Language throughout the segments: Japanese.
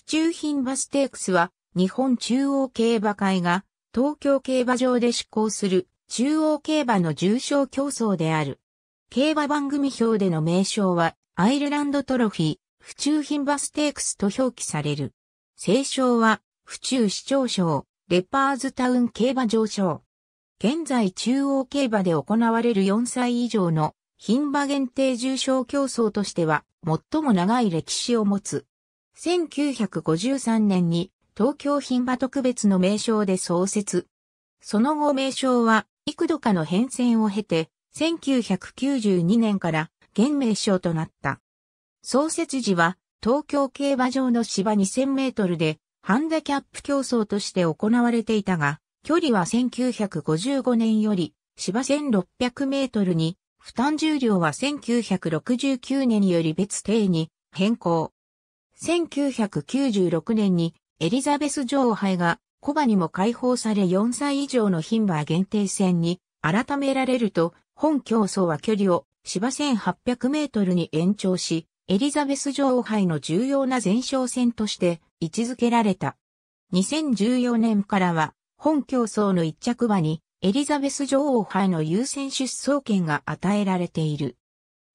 府中品馬ステークスは、日本中央競馬会が、東京競馬場で執行する、中央競馬の重賞競争である。競馬番組表での名称は、アイルランドトロフィー、府中品馬ステークスと表記される。正賞は、府中市長賞、レパーズタウン競馬場賞。現在中央競馬で行われる4歳以上の牝馬限定重賞競争としては最も長い歴史を持つ1953年に東京品場特別の名称で創設。その後名称は幾度かの変遷を経て、1992年から現名称となった。創設時は東京競馬場の芝2000メートルでハンデキャップ競争として行われていたが、距離は1955年より芝1600メートルに、負担重量は1969年より別定に変更。1996年にエリザベス女王杯がコバにも解放され4歳以上の牝馬限定戦に改められると、本競争は距離を芝1800メートルに延長し、エリザベス女王杯の重要な前哨戦として位置づけられた。2014年からは、本競争の一着馬にエリザベス女王杯の優先出走権が与えられている。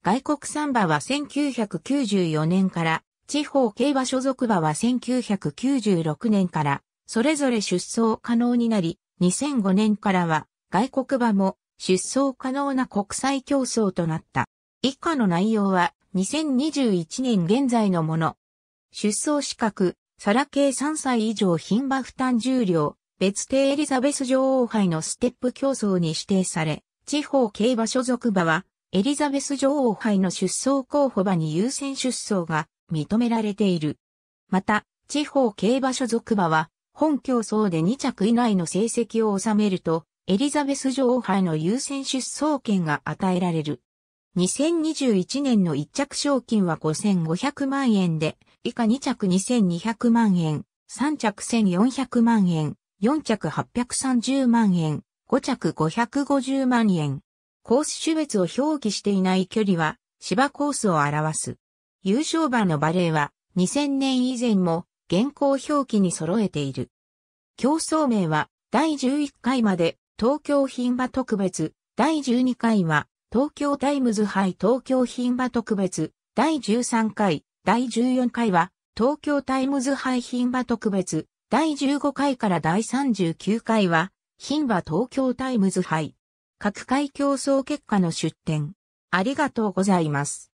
外国産馬は1994年から地方競馬所属馬は1996年から、それぞれ出走可能になり、2005年からは、外国馬も出走可能な国際競争となった。以下の内容は、2021年現在のもの。出走資格、サラ系3歳以上品馬負担重量、別邸エリザベス女王杯のステップ競争に指定され、地方競馬所属馬は、エリザベス女王杯の出走候補馬に優先出走が認められている。また、地方競馬所属馬は、本競争で2着以内の成績を収めると、エリザベス女王杯の優先出走権が与えられる。2021年の1着賞金は5500万円で、以下2着2200万円、3着1400万円、4着830万円、5着550万円。コース種別を表記していない距離は芝コースを表す。優勝馬のバレーは2000年以前も現行表記に揃えている。競争名は第11回まで東京品馬特別、第12回は東京タイムズ杯東京品馬特別、第13回、第14回は東京タイムズ杯品馬特別、第15回から第39回は品馬東京タイムズ杯。各回競争結果の出展。ありがとうございます。